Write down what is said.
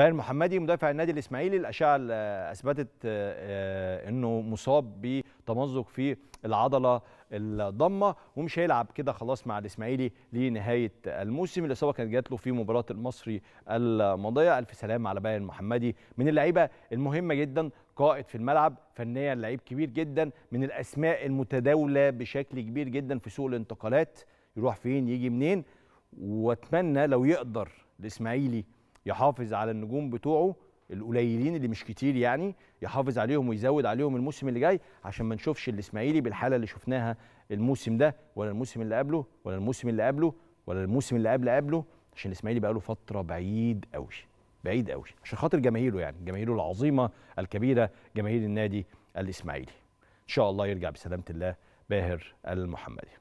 باهر محمدي مدافع النادي الاسماعيلي الاشعه اثبتت آه، آه، انه مصاب بتمزق في العضله الضمه ومش هيلعب كده خلاص مع الاسماعيلي لنهايه الموسم الاصابه كانت جات له في مباراه المصري الماضيه الف سلام على باهر محمدي من اللعيبه المهمه جدا قائد في الملعب فنيا لعيب كبير جدا من الاسماء المتداوله بشكل كبير جدا في سوق الانتقالات يروح فين يجي منين واتمنى لو يقدر الاسماعيلي يحافظ على النجوم بتوعه القليلين اللي مش كتير يعني يحافظ عليهم ويزود عليهم الموسم اللي جاي عشان ما نشوفش الاسماعيلي بالحاله اللي شفناها الموسم ده ولا الموسم اللي قبله ولا الموسم اللي قبله ولا الموسم اللي قبل قبله عشان الاسماعيلي بقى له فتره بعيد قوي بعيد قوي عشان خاطر جماهيره يعني جماهيره العظيمه الكبيره جماهير النادي الاسماعيلي ان شاء الله يرجع بسلامه الله باهر المحمدي